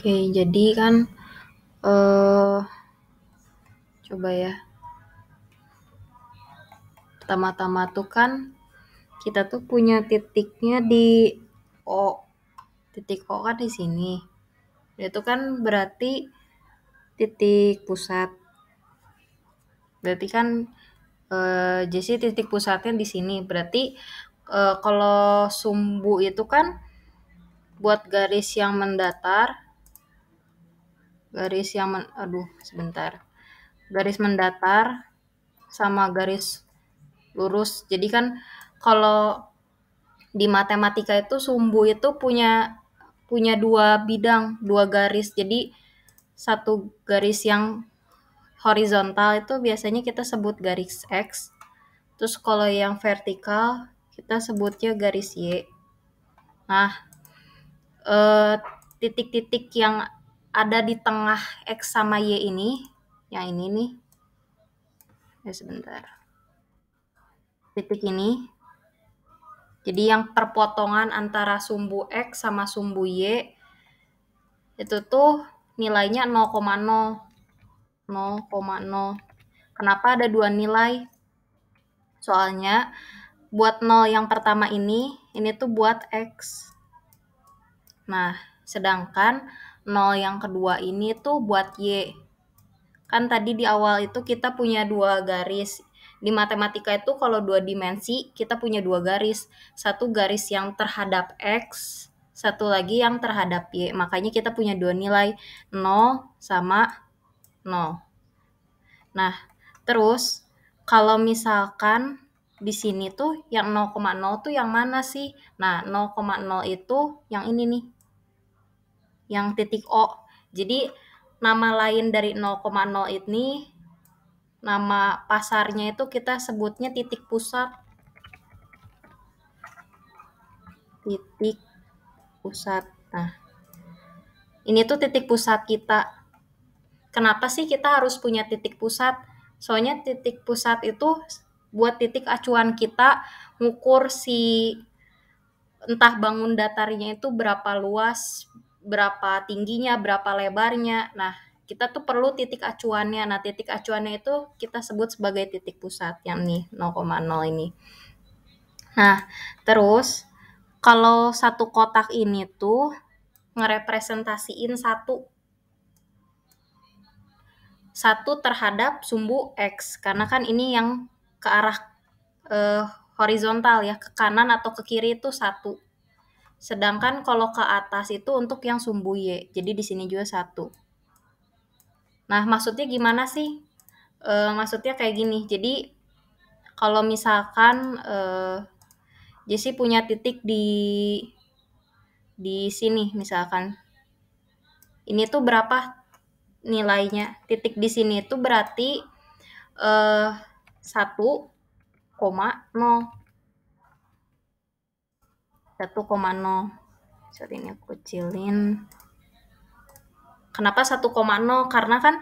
Oke, jadi kan, uh, coba ya. Pertama-tama tuh kan, kita tuh punya titiknya di O. Titik O kan di sini. Itu kan berarti titik pusat. Berarti kan, eee, eh, jadi titik pusatnya di sini. Berarti, eee, eh, kalau sumbu itu kan buat garis yang mendatar garis yang men, aduh sebentar garis mendatar sama garis lurus jadi kan kalau di matematika itu sumbu itu punya punya dua bidang dua garis jadi satu garis yang horizontal itu biasanya kita sebut garis x terus kalau yang vertikal kita sebutnya garis y nah eh, titik-titik eh, titik -titik yang ada di tengah X sama Y ini, yang ini nih. Ya sebentar. Titik ini. Jadi yang perpotongan antara sumbu X sama sumbu Y itu tuh nilainya 0,0. 0,0. Kenapa ada dua nilai? Soalnya buat nol yang pertama ini, ini tuh buat X. Nah, sedangkan nol yang kedua ini tuh buat Y. Kan tadi di awal itu kita punya dua garis. Di matematika itu kalau dua dimensi kita punya dua garis. Satu garis yang terhadap X, satu lagi yang terhadap Y. Makanya kita punya dua nilai 0 sama 0. Nah, terus kalau misalkan di sini tuh yang 0,0 tuh yang mana sih? Nah, 0,0 itu yang ini nih, yang titik O. Jadi nama lain dari 0,0 ini nama pasarnya itu kita sebutnya titik pusat titik pusat. Nah, ini tuh titik pusat kita. Kenapa sih kita harus punya titik pusat? Soalnya titik pusat itu buat titik acuan kita ngukur si entah bangun datarnya itu berapa luas, berapa tingginya, berapa lebarnya. Nah, kita tuh perlu titik acuannya. Nah, titik acuannya itu kita sebut sebagai titik pusat yang nih 0,0 ini. Nah, terus kalau satu kotak ini tuh ngerepresentasiin satu satu terhadap sumbu x karena kan ini yang ke arah eh, horizontal ya ke kanan atau ke kiri itu satu Sedangkan kalau ke atas itu untuk yang sumbu Y. Jadi di sini juga satu. Nah, maksudnya gimana sih? E, maksudnya kayak gini. Jadi kalau misalkan e, Jesse punya titik di di sini misalkan. Ini tuh berapa nilainya? Titik di sini itu berarti e, eh, 1,0 1,0 sorry ini aku kecilin kenapa 1,0 karena kan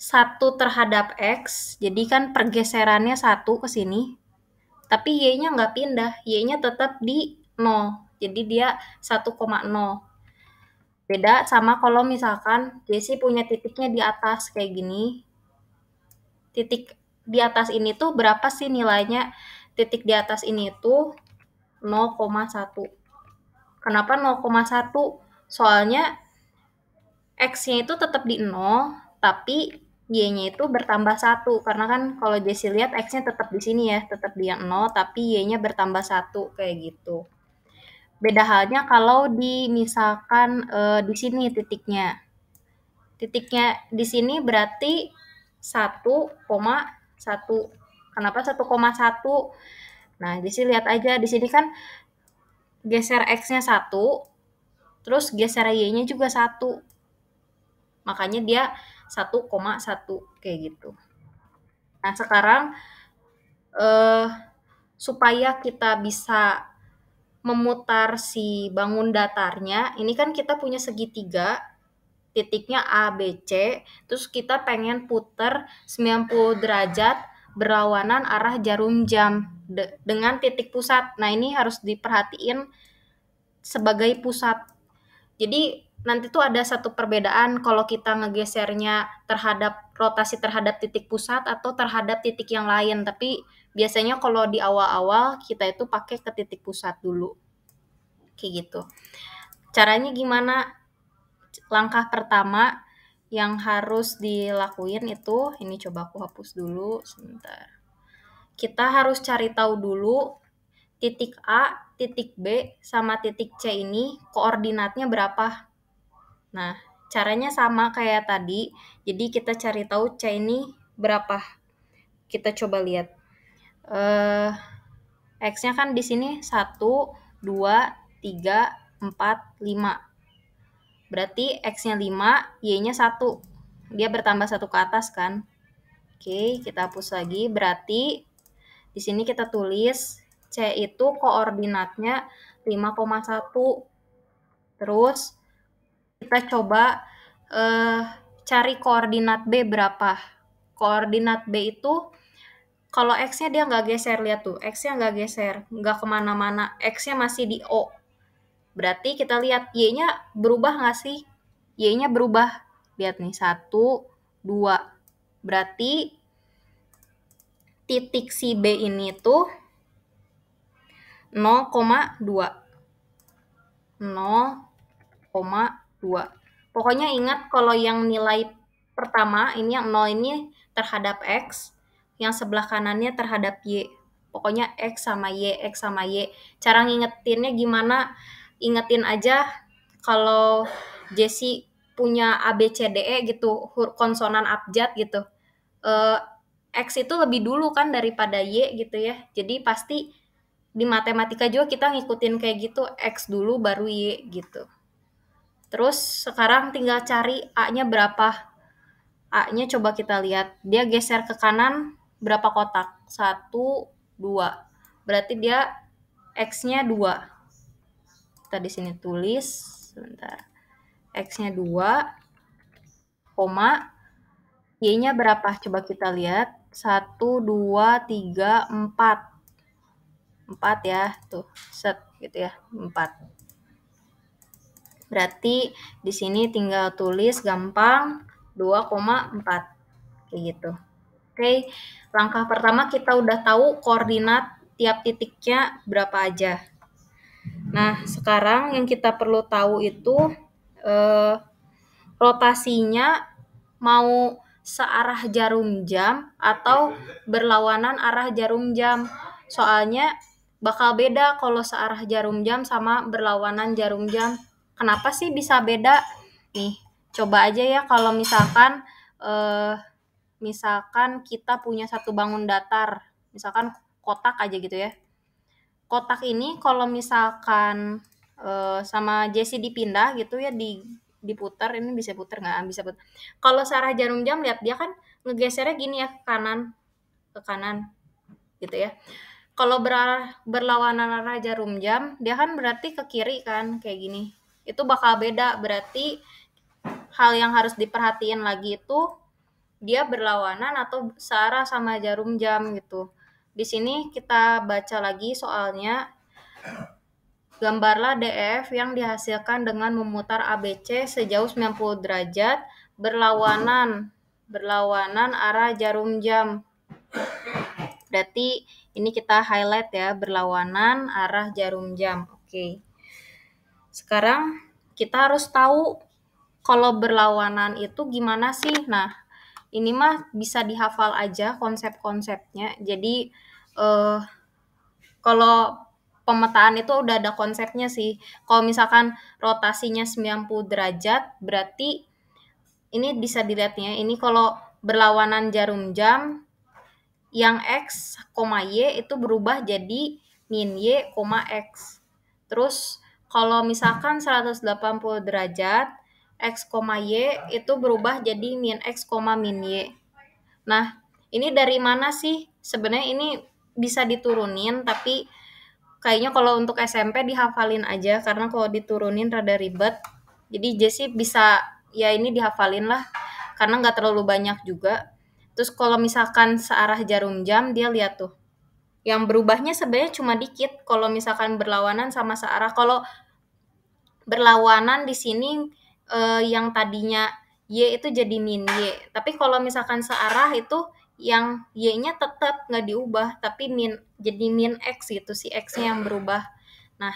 1 terhadap X jadi kan pergeserannya 1 ke sini tapi Y-nya nggak pindah Y-nya tetap di 0 jadi dia 1,0 beda sama kalau misalkan Jesse punya titiknya di atas kayak gini titik di atas ini tuh berapa sih nilainya titik di atas ini tuh 0,1. Kenapa 0,1? Soalnya X-nya itu tetap di 0, tapi Y-nya itu bertambah 1. Karena kan kalau Jesse lihat X-nya tetap di sini ya, tetap di yang 0, tapi Y-nya bertambah 1, kayak gitu. Beda halnya kalau di misalkan e, di sini titiknya. Titiknya di sini berarti 1,1. Kenapa 1,1? Nah, di sini lihat aja di sini kan geser X-nya 1, terus geser Y-nya juga satu Makanya dia 1,1 kayak gitu. Nah, sekarang eh, supaya kita bisa memutar si bangun datarnya, ini kan kita punya segitiga, titiknya A, B, C, terus kita pengen putar 90 derajat berlawanan arah jarum jam de dengan titik pusat. Nah, ini harus diperhatiin sebagai pusat. Jadi nanti tuh ada satu perbedaan kalau kita ngegesernya terhadap rotasi terhadap titik pusat atau terhadap titik yang lain. Tapi biasanya kalau di awal-awal kita itu pakai ke titik pusat dulu. Kayak gitu. Caranya gimana? Langkah pertama yang harus dilakuin itu ini coba aku hapus dulu sebentar. Kita harus cari tahu dulu titik A, titik B sama titik C ini koordinatnya berapa. Nah, caranya sama kayak tadi. Jadi kita cari tahu C ini berapa. Kita coba lihat. Eh X-nya kan di sini 1 2 3 4 5. Berarti X-nya 5, Y-nya 1. Dia bertambah satu ke atas kan? Oke, kita hapus lagi. Berarti di sini kita tulis C itu koordinatnya 5,1. Terus kita coba eh, cari koordinat B berapa. Koordinat B itu kalau X-nya dia nggak geser, lihat tuh. X-nya nggak geser, nggak kemana-mana. X-nya masih di O. Berarti kita lihat Y-nya berubah nggak sih? Y-nya berubah. Lihat nih, 1, 2. Berarti titik si B ini tuh 0,2. 0,2. Pokoknya ingat kalau yang nilai pertama, ini yang 0 ini terhadap X, yang sebelah kanannya terhadap Y. Pokoknya X sama Y, X sama Y. Cara ngingetinnya gimana? Gimana? ingetin aja kalau Jesse punya ABCDE gitu konsonan abjad gitu uh, X itu lebih dulu kan daripada Y gitu ya jadi pasti di matematika juga kita ngikutin kayak gitu X dulu baru Y gitu terus sekarang tinggal cari A-nya berapa A-nya coba kita lihat dia geser ke kanan berapa kotak satu dua berarti dia X-nya dua kita di sini tulis sebentar x-nya 2 koma y-nya berapa coba kita lihat 1 2 3 4 4 ya tuh set gitu ya 4 berarti di sini tinggal tulis gampang 2,4 kayak gitu oke langkah pertama kita udah tahu koordinat tiap titiknya berapa aja Nah, sekarang yang kita perlu tahu itu eh, rotasinya mau searah jarum jam atau berlawanan arah jarum jam. Soalnya bakal beda kalau searah jarum jam sama berlawanan jarum jam. Kenapa sih bisa beda? Nih, coba aja ya kalau misalkan eh, misalkan kita punya satu bangun datar, misalkan kotak aja gitu ya kotak ini kalau misalkan uh, sama Jesse dipindah gitu ya di diputar ini bisa putar nggak bisa putar kalau searah jarum jam lihat dia kan ngegesernya gini ya ke kanan ke kanan gitu ya kalau ber berlawanan arah jarum jam dia kan berarti ke kiri kan kayak gini itu bakal beda berarti hal yang harus diperhatiin lagi itu dia berlawanan atau searah sama jarum jam gitu di sini kita baca lagi soalnya Gambarlah DF yang dihasilkan dengan memutar ABC sejauh 90 derajat berlawanan berlawanan arah jarum jam. Berarti ini kita highlight ya berlawanan arah jarum jam. Oke. Sekarang kita harus tahu kalau berlawanan itu gimana sih? Nah, ini mah bisa dihafal aja konsep-konsepnya. Jadi uh, kalau pemetaan itu udah ada konsepnya sih. Kalau misalkan rotasinya 90 derajat berarti ini bisa dilihatnya. Ini kalau berlawanan jarum jam yang x, y itu berubah jadi min y, x. Terus kalau misalkan 180 derajat x, y itu berubah jadi min x, min y. Nah, ini dari mana sih? Sebenarnya ini bisa diturunin tapi kayaknya kalau untuk SMP dihafalin aja karena kalau diturunin rada ribet. Jadi Jesse bisa ya ini dihafalin lah karena nggak terlalu banyak juga. Terus kalau misalkan searah jarum jam dia lihat tuh yang berubahnya sebenarnya cuma dikit kalau misalkan berlawanan sama searah kalau berlawanan di sini uh, yang tadinya Y itu jadi min Y. Tapi kalau misalkan searah itu yang Y-nya tetap nggak diubah, tapi min jadi min X gitu, si X-nya yang berubah. Nah,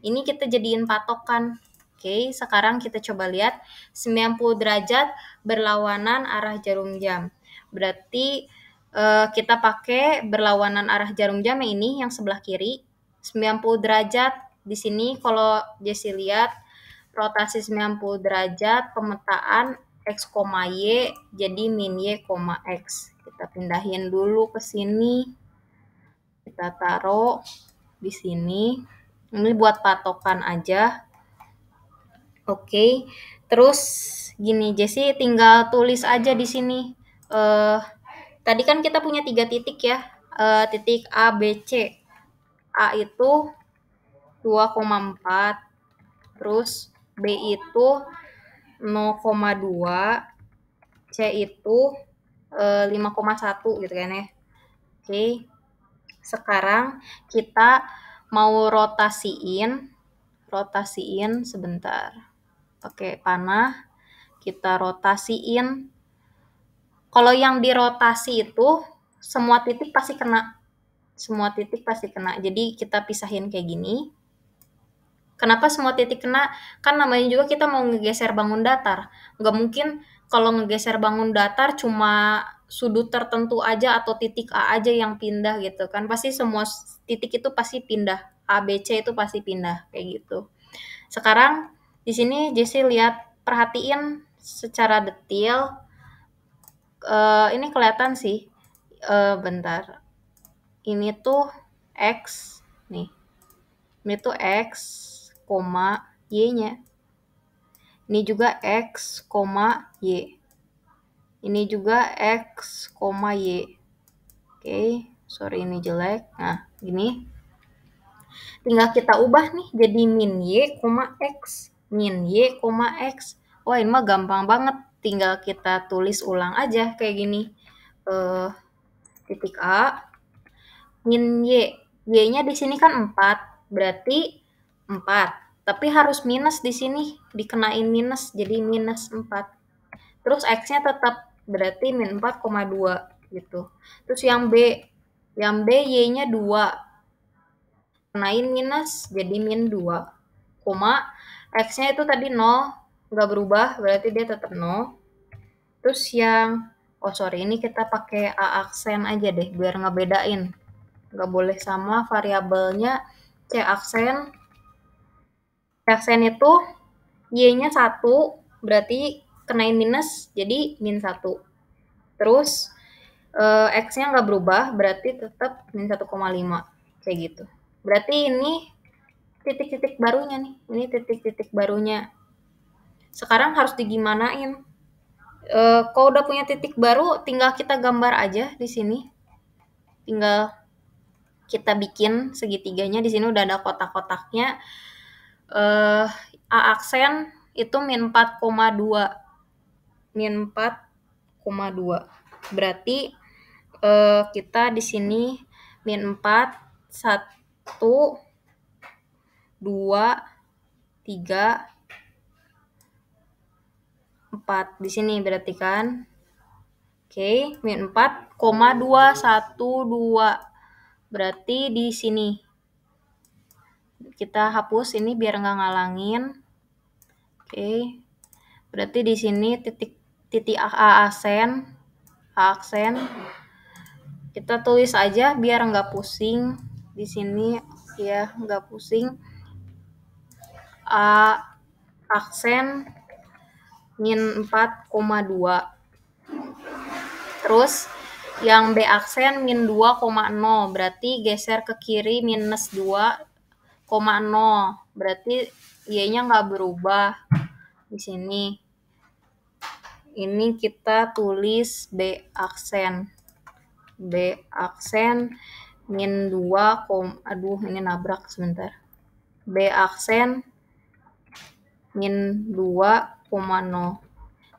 ini kita jadiin patokan. Oke, sekarang kita coba lihat 90 derajat berlawanan arah jarum jam. Berarti uh, kita pakai berlawanan arah jarum jam yang ini yang sebelah kiri 90 derajat di sini kalau Jesse lihat rotasi 90 derajat, pemetaan X, Y, jadi min Y, X. Kita pindahin dulu ke sini. Kita taruh di sini. Ini buat patokan aja. Oke. Terus gini, Jesse tinggal tulis aja di sini. Uh, tadi kan kita punya tiga titik ya. Uh, titik A, B, C. A itu 2,4. Terus B itu 0,2 C itu e, eh, 5,1 gitu kan ya oke sekarang kita mau rotasiin rotasiin sebentar oke panah kita rotasiin kalau yang dirotasi itu semua titik pasti kena semua titik pasti kena jadi kita pisahin kayak gini Kenapa semua titik kena? Kan namanya juga kita mau ngegeser bangun datar. Nggak mungkin kalau ngegeser bangun datar cuma sudut tertentu aja atau titik A aja yang pindah gitu kan. Pasti semua titik itu pasti pindah. A, B, C itu pasti pindah kayak gitu. Sekarang di sini Jesse lihat perhatiin secara detail. Uh, ini kelihatan sih. Uh, bentar. Ini tuh X nih. Ini tuh X koma Y-nya. Ini juga X, koma Y. Ini juga X, koma Y. Oke, sorry ini jelek. Nah, gini. Tinggal kita ubah nih jadi min Y, koma X. Min Y, koma X. Wah, ini mah gampang banget. Tinggal kita tulis ulang aja kayak gini. Uh, titik A, min Y. Y-nya di sini kan 4, berarti 4. Tapi harus minus di sini, dikenain minus jadi minus 4. Terus X-nya tetap berarti min 4,2 gitu. Terus yang B, yang B Y-nya 2. Kenain minus jadi min 2. Koma, X-nya itu tadi 0, nggak berubah, berarti dia tetap 0. Terus yang, oh sorry, ini kita pakai A aksen aja deh, biar ngebedain. Nggak boleh sama variabelnya C aksen persen itu Y-nya 1, berarti kenain minus, jadi min 1. Terus eh, X-nya nggak berubah, berarti tetap min 1,5. Kayak gitu. Berarti ini titik-titik barunya nih. Ini titik-titik barunya. Sekarang harus digimanain. E, kalau udah punya titik baru, tinggal kita gambar aja di sini. Tinggal kita bikin segitiganya. Di sini udah ada kotak-kotaknya uh, A aksen itu min 4,2. Min 4,2. Berarti uh, kita di sini min 4, 1, 2, 3, 4. Di sini berarti kan. Oke, okay. min 4,212 Berarti di sini kita hapus ini biar nggak ngalangin. Oke. Okay. Berarti di sini titik titik A aksen, A aksen. Kita tulis aja biar nggak pusing di sini ya, nggak pusing. A aksen min 4,2. Terus yang B aksen min 2,0 berarti geser ke kiri minus 2 koma 0 berarti y-nya nggak berubah di sini ini kita tulis B aksen B aksen min 2 kom aduh ini nabrak sebentar B aksen min 2,0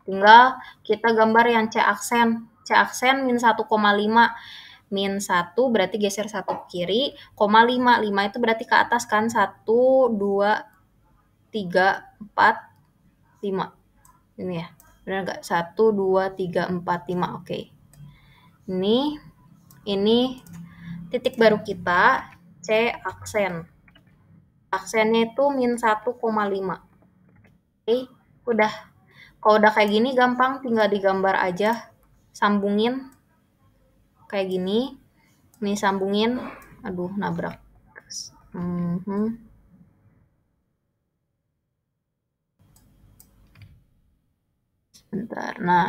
tinggal kita gambar yang C aksen C aksen min 1,5 min 1 berarti geser 1 ke kiri, koma 5. 5 itu berarti ke atas kan 1, 2, 3, 4, 5. Ini ya, benar nggak? 1, 2, 3, 4, 5. Oke. Okay. Ini, ini titik baru kita, C aksen. Aksennya itu min 1,5. Oke, okay. udah. Kalau udah kayak gini gampang tinggal digambar aja, sambungin kayak gini ini sambungin aduh nabrak mm -hmm. sebentar nah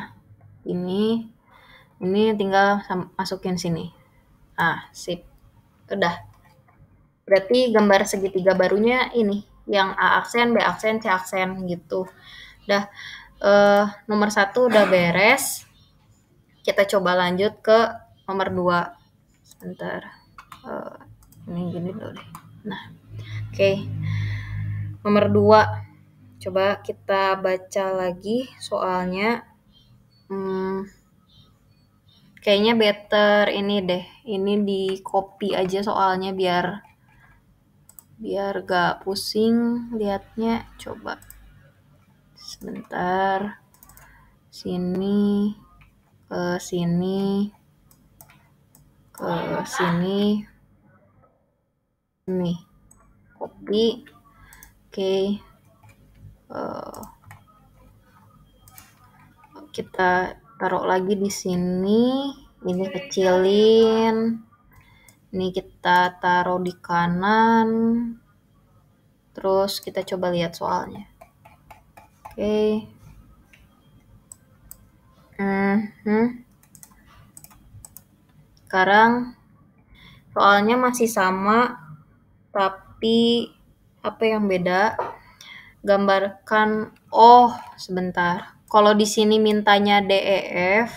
ini ini tinggal masukin sini ah sip udah berarti gambar segitiga barunya ini yang A aksen, B aksen, C aksen gitu udah eh, nomor satu udah beres kita coba lanjut ke nomor 2 sebentar uh, ini gini dulu deh nah oke okay. nomor 2 coba kita baca lagi soalnya hmm, kayaknya better ini deh ini di copy aja soalnya biar biar gak pusing liatnya coba sebentar sini ke sini ke eh, sini nih copy oke okay. uh, eh, kita taruh lagi di sini ini kecilin ini kita taruh di kanan terus kita coba lihat soalnya oke okay. mm -hmm. hmm. Sekarang soalnya masih sama tapi apa yang beda? Gambarkan oh sebentar. Kalau di sini mintanya DEF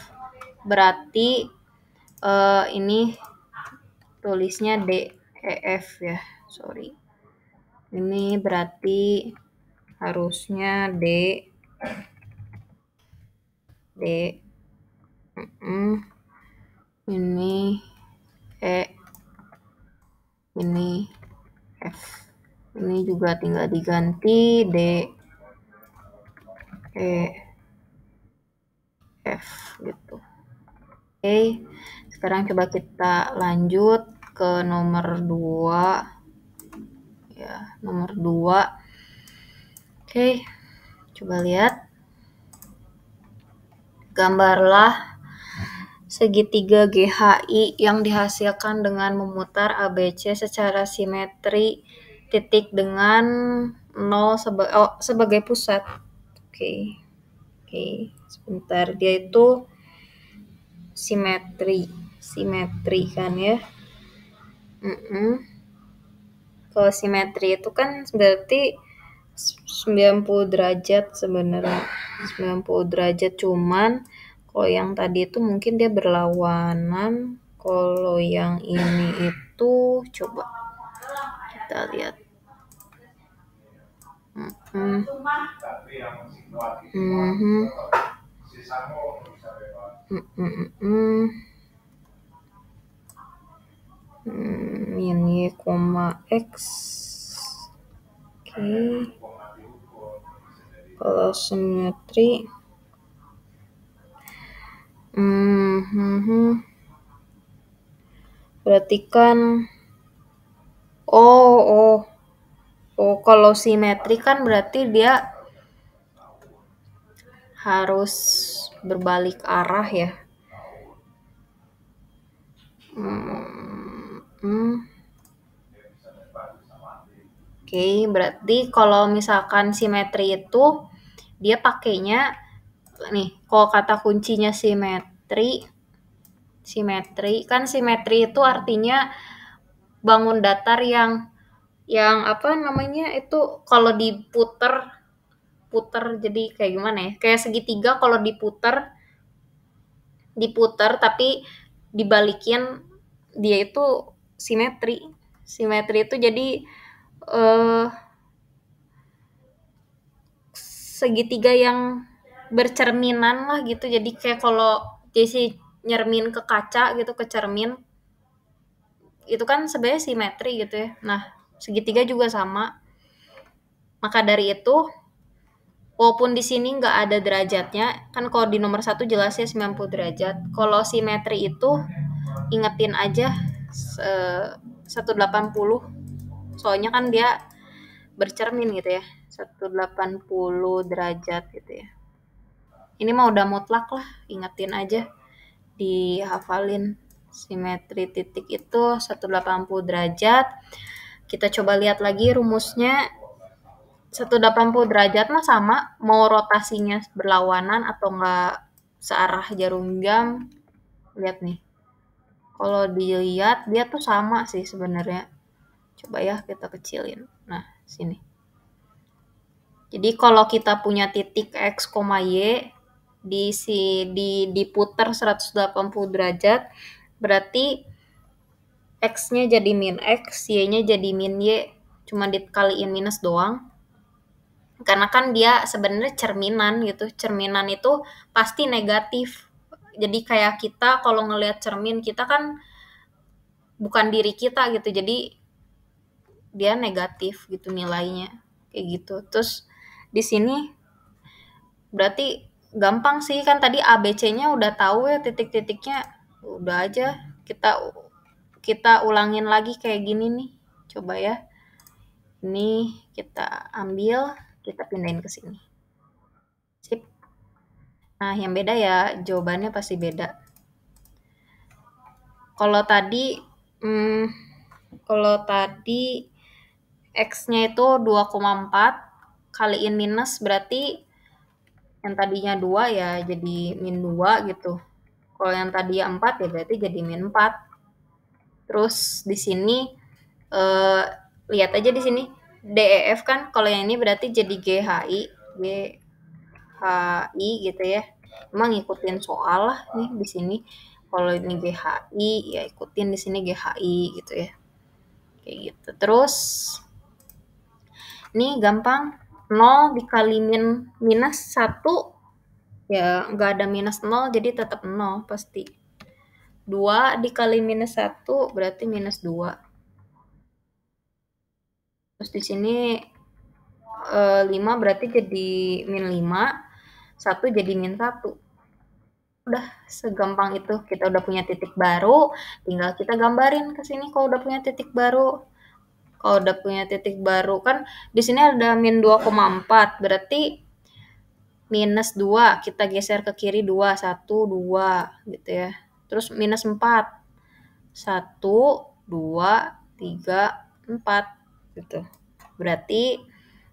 berarti uh, ini tulisnya DEF ya. Sorry. Ini berarti harusnya D D mm -mm. Ini E ini F ini juga tinggal diganti D E F gitu oke sekarang coba kita lanjut ke nomor 2 ya nomor 2 oke coba lihat gambarlah segitiga GHI yang dihasilkan dengan memutar ABC secara simetri titik dengan 0 seba oh, sebagai pusat. Oke. Okay. Oke, okay. sebentar. Dia itu simetri, simetri kan ya. Mm -mm. Kalau simetri itu kan berarti 90 derajat sebenarnya. 90 derajat cuman kalau yang tadi itu mungkin dia berlawanan kalau yang ini itu coba kita lihat mm-hmm. mm -hmm. Mm -hmm. -hmm. Hmm, ini koma x oke okay. kalau simetri hmm, Berarti kan oh oh. Oh, kalau simetri kan berarti dia harus berbalik arah ya? hmm, hmm. Oke, berarti kalau misalkan simetri itu, dia pakainya nih kalau kata kuncinya simetri simetri kan simetri itu artinya bangun datar yang yang apa namanya itu kalau diputer puter jadi kayak gimana ya kayak segitiga kalau diputer diputer tapi dibalikin dia itu simetri simetri itu jadi eh, segitiga yang bercerminan lah gitu jadi kayak kalau Jesse nyermin ke kaca gitu ke cermin itu kan sebenarnya simetri gitu ya nah segitiga juga sama maka dari itu walaupun di sini nggak ada derajatnya kan kalau di nomor satu jelasnya 90 derajat kalau simetri itu ingetin aja 180 soalnya kan dia bercermin gitu ya 180 derajat gitu ya ini mah udah mutlak lah ingetin aja dihafalin simetri titik itu 180 derajat kita coba lihat lagi rumusnya 180 derajat mah sama mau rotasinya berlawanan atau enggak searah jarum jam lihat nih kalau dilihat dia tuh sama sih sebenarnya coba ya kita kecilin nah sini jadi kalau kita punya titik x, y di si di diputar 180 derajat berarti x-nya jadi min x, y-nya jadi min y, cuma dikaliin minus doang. Karena kan dia sebenarnya cerminan gitu. Cerminan itu pasti negatif. Jadi kayak kita kalau ngelihat cermin kita kan bukan diri kita gitu. Jadi dia negatif gitu nilainya kayak gitu. Terus di sini berarti gampang sih kan tadi ABC-nya udah tahu ya titik-titiknya. Udah aja kita kita ulangin lagi kayak gini nih. Coba ya. Ini kita ambil, kita pindahin ke sini. Sip. Nah, yang beda ya jawabannya pasti beda. Kalau tadi hmm, kalau tadi x-nya itu 2,4 kaliin minus berarti yang tadinya dua ya jadi min dua gitu kalau yang tadinya empat ya berarti jadi min empat terus di sini eh, lihat aja di sini DEF kan kalau yang ini berarti jadi GHI GHI gitu ya emang ngikutin soal lah nih di sini kalau ini GHI ya ikutin di sini GHI gitu ya kayak gitu terus ini gampang 0 dikali min minus 1 ya nggak ada minus 0 jadi tetap 0 pasti 2 dikali minus 1 berarti minus 2 terus di sini e, eh, 5 berarti jadi min 5 1 jadi min 1 udah segampang itu kita udah punya titik baru tinggal kita gambarin ke sini kalau udah punya titik baru kalau udah punya titik baru kan di sini ada min 2,4 berarti minus 2 kita geser ke kiri 2 1 2 gitu ya terus minus 4 1 2 3 4 gitu berarti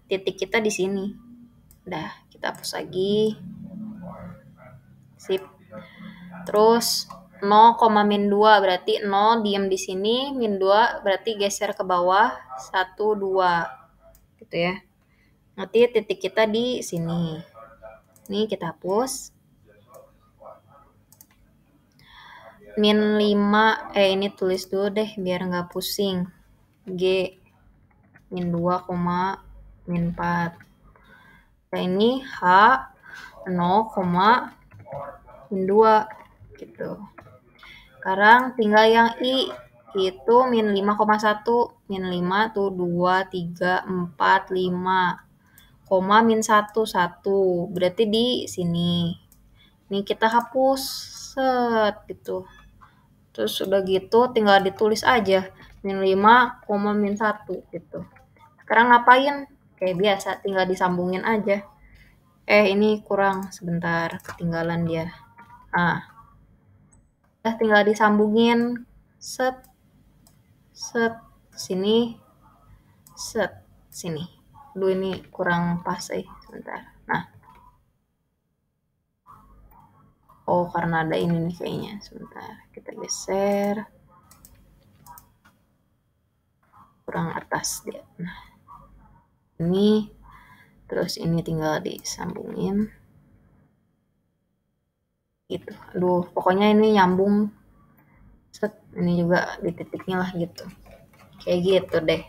titik kita di sini dah kita hapus lagi sip terus 0, min 2 berarti 0 diam di sini, min 2 berarti geser ke bawah 1, 2 gitu ya. Nanti titik kita di sini. Ini kita hapus. Min 5, eh ini tulis dulu deh biar nggak pusing. G min 2, min 4. Nah, ini H 0, min 2 gitu. Sekarang tinggal yang I itu min 5,1 min 5 tuh 2 3 4 5 koma min 1 1 berarti di sini ini kita hapus set gitu terus udah gitu tinggal ditulis aja min 5 koma min 1 gitu sekarang ngapain kayak biasa tinggal disambungin aja eh ini kurang sebentar ketinggalan dia ah udah tinggal disambungin set set sini set sini lu ini kurang pas eh sebentar nah oh karena ada ini nih kayaknya sebentar kita geser kurang atas dia nah ini terus ini tinggal disambungin itu, aduh pokoknya ini nyambung set ini juga di titiknya lah gitu kayak gitu deh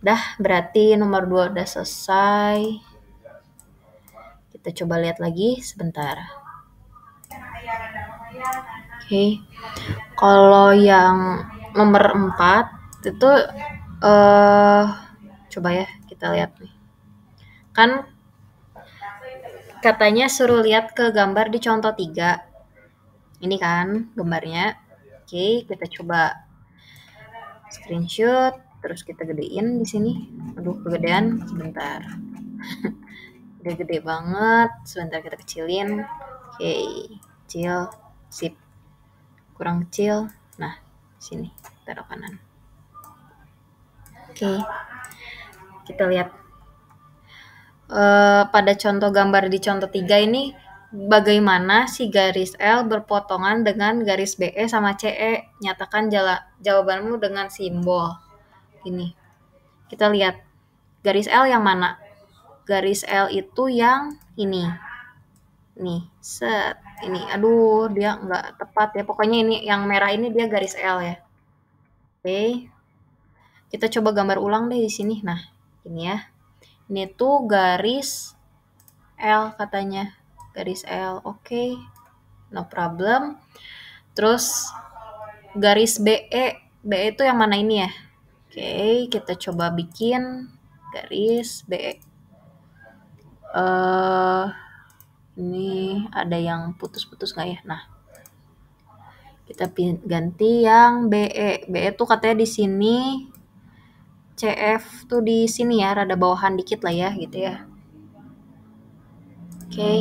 dah berarti nomor 2 udah selesai kita coba lihat lagi sebentar oke okay. kalau yang nomor 4 itu eh uh, coba ya kita lihat nih kan katanya suruh lihat ke gambar di contoh tiga. Ini kan gambarnya. Oke, kita coba screenshot terus kita gedein di sini. Aduh, kegedean sebentar. Udah gede banget. Sebentar kita kecilin. Oke, kecil. Sip. Kurang kecil. Nah, sini taruh kanan. Oke. Kita lihat Eh, pada contoh gambar di contoh 3 ini bagaimana si garis L berpotongan dengan garis BE sama CE? Nyatakan jala, jawabanmu dengan simbol. Ini. Kita lihat garis L yang mana? Garis L itu yang ini. Nih, set. Ini, aduh, dia nggak tepat ya. Pokoknya ini yang merah ini dia garis L ya. Oke. Kita coba gambar ulang deh di sini. Nah, ini ya ini tuh garis L katanya garis L oke okay. no problem terus garis BE BE itu yang mana ini ya oke okay, kita coba bikin garis BE uh, eh, ini ada yang putus-putus nggak ya nah kita ganti yang BE BE tuh katanya di sini CF tuh di sini ya, rada bawahan dikit lah ya gitu ya. Oke. Okay.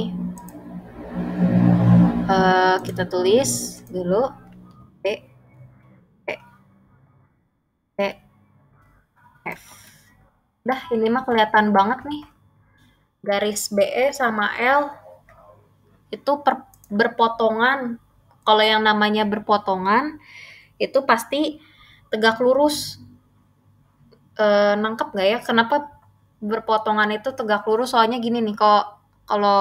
Uh, eh, kita tulis dulu P P P F. Dah, ini mah kelihatan banget nih. Garis BE sama L itu per, berpotongan. Kalau yang namanya berpotongan itu pasti tegak lurus uh, nangkep nggak ya kenapa berpotongan itu tegak lurus soalnya gini nih kalau kalau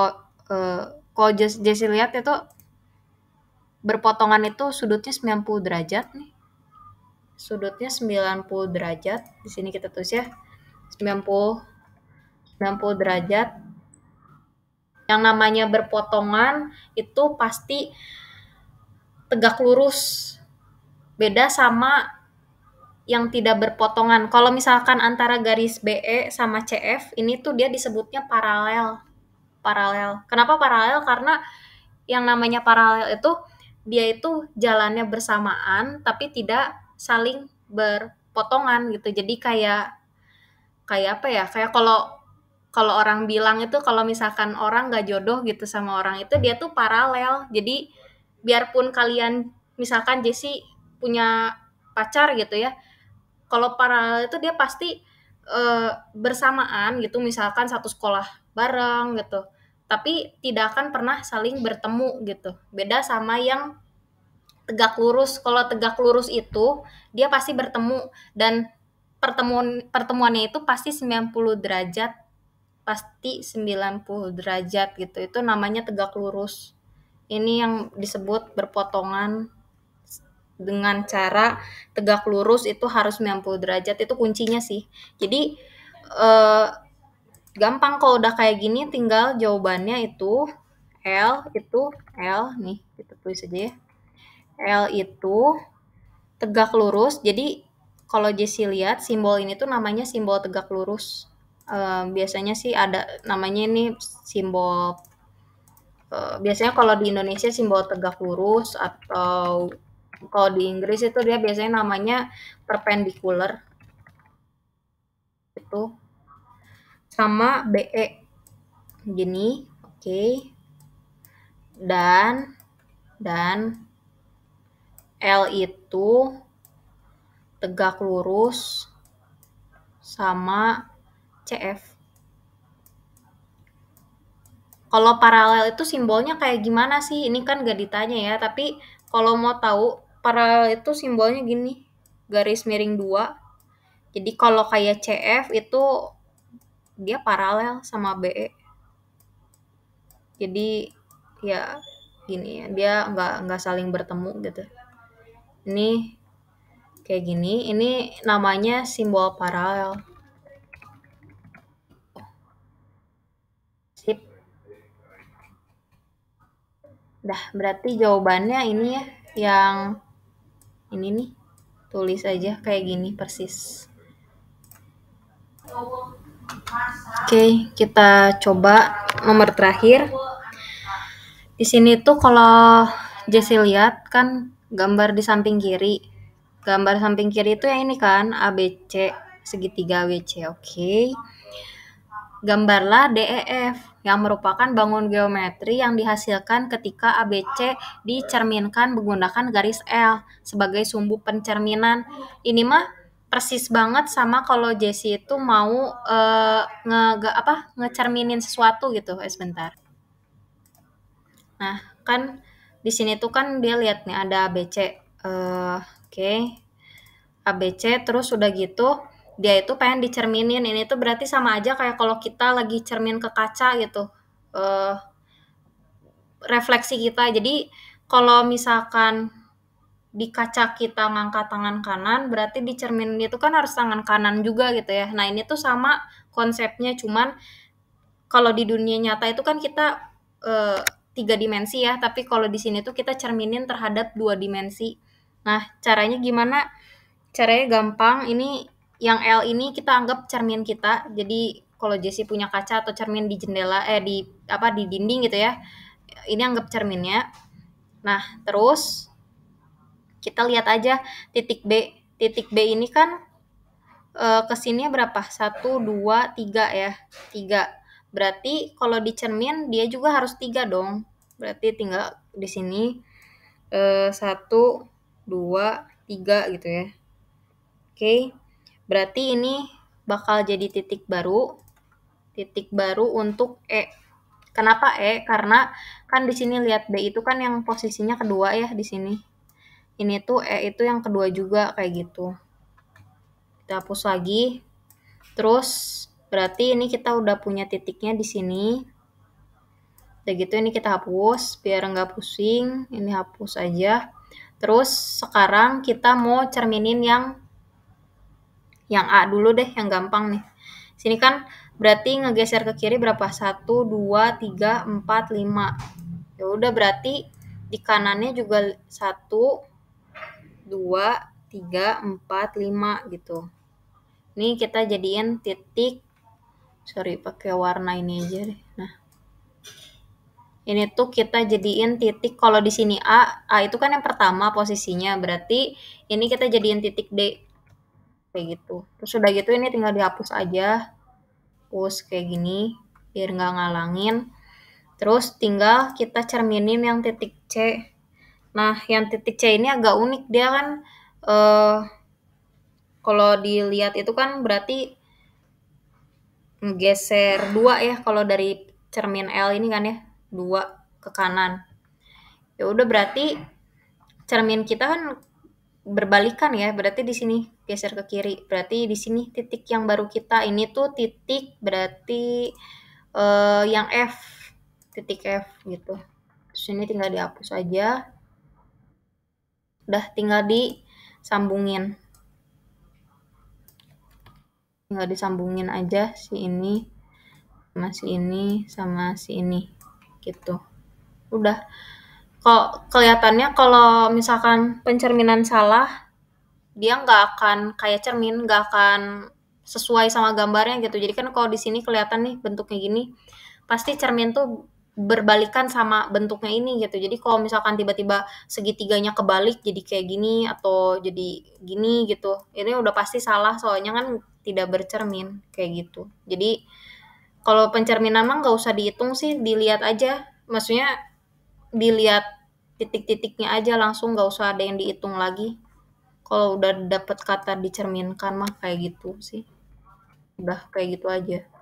uh, kalau Jesse, lihat itu berpotongan itu sudutnya 90 derajat nih sudutnya 90 derajat di sini kita tulis ya 90 90 derajat yang namanya berpotongan itu pasti tegak lurus beda sama yang tidak berpotongan. Kalau misalkan antara garis BE sama CF, ini tuh dia disebutnya paralel. Paralel. Kenapa paralel? Karena yang namanya paralel itu dia itu jalannya bersamaan tapi tidak saling berpotongan gitu. Jadi kayak kayak apa ya? Kayak kalau kalau orang bilang itu kalau misalkan orang nggak jodoh gitu sama orang itu dia tuh paralel. Jadi biarpun kalian misalkan Jesse punya pacar gitu ya, kalau paralel itu dia pasti uh, bersamaan gitu, misalkan satu sekolah bareng gitu, tapi tidak akan pernah saling bertemu gitu. Beda sama yang tegak lurus. Kalau tegak lurus itu dia pasti bertemu dan pertemuan pertemuannya itu pasti 90 derajat pasti 90 derajat gitu. Itu namanya tegak lurus. Ini yang disebut berpotongan dengan cara tegak lurus itu harus 90 derajat itu kuncinya sih. Jadi eh, gampang kalau udah kayak gini tinggal jawabannya itu L itu L nih kita tulis aja ya. L itu tegak lurus. Jadi kalau Jesse lihat simbol ini tuh namanya simbol tegak lurus. Eh, biasanya sih ada namanya ini simbol eh, biasanya kalau di Indonesia simbol tegak lurus atau kalau di Inggris itu dia biasanya namanya perpendicular. Itu sama BE. Gini, oke. Okay. Dan dan L itu tegak lurus sama CF. Kalau paralel itu simbolnya kayak gimana sih? Ini kan gak ditanya ya, tapi kalau mau tahu paralel itu simbolnya gini garis miring dua jadi kalau kayak CF itu dia paralel sama BE jadi ya gini ya dia nggak nggak saling bertemu gitu ini kayak gini ini namanya simbol paralel sip dah berarti jawabannya ini ya yang ini nih tulis aja kayak gini persis oke kita coba nomor terakhir di sini tuh kalau Jesse lihat kan gambar di samping kiri gambar samping kiri itu ya ini kan ABC segitiga WC oke okay. gambarlah DEF yang merupakan bangun geometri yang dihasilkan ketika ABC dicerminkan menggunakan garis L sebagai sumbu pencerminan. Ini mah persis banget sama kalau Jesse itu mau uh, nge apa ngecerminin sesuatu gitu. Eh sebentar. Nah, kan di sini tuh kan dia lihat nih ada ABC. Uh, eh, Oke. Okay. ABC terus udah gitu dia itu pengen dicerminin ini tuh berarti sama aja kayak kalau kita lagi cermin ke kaca gitu uh, refleksi kita jadi kalau misalkan di kaca kita ngangkat tangan kanan berarti di cermin itu kan harus tangan kanan juga gitu ya nah ini tuh sama konsepnya cuman kalau di dunia nyata itu kan kita uh, tiga dimensi ya tapi kalau di sini tuh kita cerminin terhadap dua dimensi nah caranya gimana caranya gampang ini yang L ini kita anggap cermin kita. Jadi kalau Jesse punya kaca atau cermin di jendela eh di apa di dinding gitu ya. Ini anggap cerminnya. Nah, terus kita lihat aja titik B. Titik B ini kan eh, kesininya berapa? 1 2 3 ya. 3. Berarti kalau di cermin dia juga harus 3 dong. Berarti tinggal di sini eh 1 2 3 gitu ya. Oke. Okay Berarti ini bakal jadi titik baru, titik baru untuk E. Kenapa E? Karena kan di sini lihat B itu kan yang posisinya kedua ya di sini. Ini tuh E itu yang kedua juga kayak gitu. Kita hapus lagi. Terus berarti ini kita udah punya titiknya di sini. kayak gitu ini kita hapus biar nggak pusing. Ini hapus aja. Terus sekarang kita mau cerminin yang yang A dulu deh, yang gampang nih. Sini kan berarti ngegeser ke kiri berapa? 1, 2, 3, 4, 5. Ya udah berarti di kanannya juga 1, 2, 3, 4, 5 gitu. Ini kita jadiin titik, sorry pakai warna ini aja deh. Nah, ini tuh kita jadiin titik kalau di sini A, A itu kan yang pertama posisinya, berarti ini kita jadiin titik D kayak gitu terus udah gitu ini tinggal dihapus aja Hapus kayak gini biar nggak ngalangin terus tinggal kita cerminin yang titik C nah yang titik C ini agak unik dia kan uh, kalau dilihat itu kan berarti geser dua ya kalau dari cermin L ini kan ya dua ke kanan ya udah berarti cermin kita kan berbalikan ya, berarti di sini geser ke kiri. Berarti di sini titik yang baru kita ini tuh titik berarti uh, yang F, titik F gitu. Terus ini tinggal dihapus aja. Udah tinggal disambungin. Tinggal disambungin aja si ini sama si ini sama si ini gitu. Udah kok kelihatannya kalau misalkan pencerminan salah dia nggak akan kayak cermin nggak akan sesuai sama gambarnya gitu jadi kan kalau di sini kelihatan nih bentuknya gini pasti cermin tuh berbalikan sama bentuknya ini gitu jadi kalau misalkan tiba-tiba segitiganya kebalik jadi kayak gini atau jadi gini gitu ini udah pasti salah soalnya kan tidak bercermin kayak gitu jadi kalau pencerminan mah nggak usah dihitung sih dilihat aja maksudnya dilihat titik-titiknya aja langsung nggak usah ada yang dihitung lagi kalau udah dapat kata dicerminkan mah kayak gitu sih udah kayak gitu aja